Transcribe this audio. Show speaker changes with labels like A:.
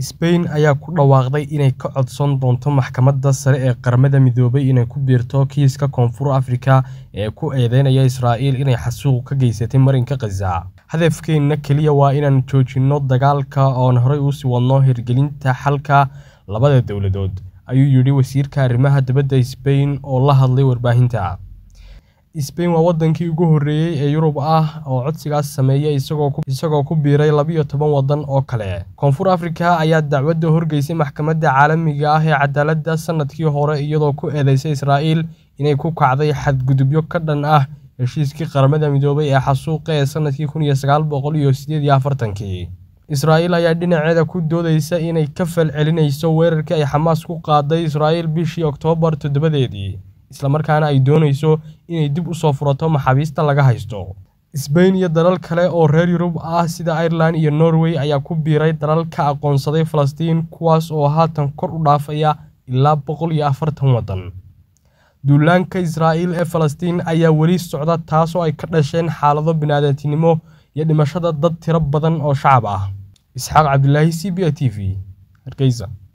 A: Spain ayaa ku dhawaaqday inay ka codsan doonto Maxkamadda Sare ee Qaramada Midoobay inay ku biirto kiiska Koonfur Afrika ee ku eedeynaya Israa'il inay xasuuq ka geysatay marinka khaza hadafkeenna kaliya waa inaan joojinno dagaalka oo aan horey u sii wadno hirgelinta xalka labada dowladood, ayuu yidhi wasiirka arrimaha dibadda Spain oo la hadlay warbaahinta. Spain waa wadankii ugu horeeyay ee Yurub ah oo codsigaas sameeyay isagoo ku biiray labiyo toban wadan oo kale. Koonfur Afrika ayaa dacwadda horgeysay maxkamadda caalamiga ah ee cadaaladda sanadkii hore iyadoo ku eedeysay Israa'iil inay ku kacday xadgudubyo ka dhan ah heshiiskii Qaramada Midoobay ee xasuuqa ee sanadkii kun sagaal boqol iyo sideed iyo afartankii. Israa'iil ayaa dhinaceeda ku doodeysa inay ka falcelinayso weerarkii ay Xamaas ku qaaday Israa'iil bishii Oktoobar toddobadeedii islamarkaana ay doonayso inay dib usoo furato maxaabiista laga haysto sbain iyo dalal kale oo reer yurub ah sida irelan iyo norway ayaa ku biiray dalal ka aqoonsaday falastiin kuwaas oo haatan kor u dhaafaya ilaa boqol iyo afartan waddan duulaanka israa'iil ee falastiin ayaa weli socda taasoo ay ka dhasheen xaalado biniaadantinimo iyo dhimashada dad tiro badan oo shacab ah isxaaq cabdilaahi c b a t v hargeysa